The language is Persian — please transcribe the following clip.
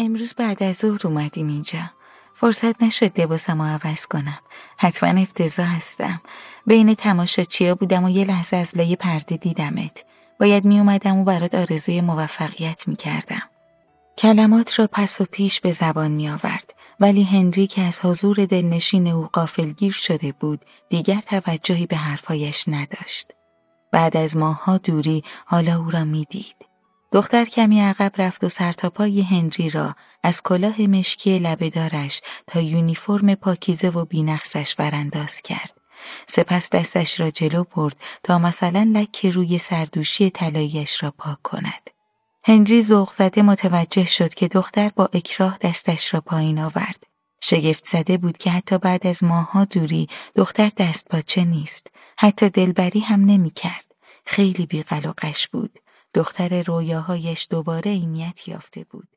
امروز بعد از ظهر اومدیم اینجا فرصت نشد و عوض کنم حتما افتضاح هستم بین چیا بودم و یه لحظه از لای پرده دیدمت باید می اومدم و برات آرزوی موفقیت می کردم. کلمات را پس و پیش به زبان می آورد ولی هنری که از حضور دلنشین او قافلگیر شده بود دیگر توجهی به حرفایش نداشت. بعد از ماها دوری حالا او را دید. دختر کمی عقب رفت و سرتاپای هنری را از کلاه مشکی لبهدارش تا یونیفرم پاکیزه و بینقصش برانداز کرد. سپس دستش را جلو برد تا مثلا لکه روی سردوشی طلاییش را پاک کند. هنری ذوق زده متوجه شد که دختر با اکراه دستش را پایین آورد. شگفت زده بود که حتی بعد از ماها دوری دختر دست پاچه نیست. حتی دلبری هم نمی کرد. خیلی بیقلقش بود. دختر رویاهایش دوباره اینیت یافته بود.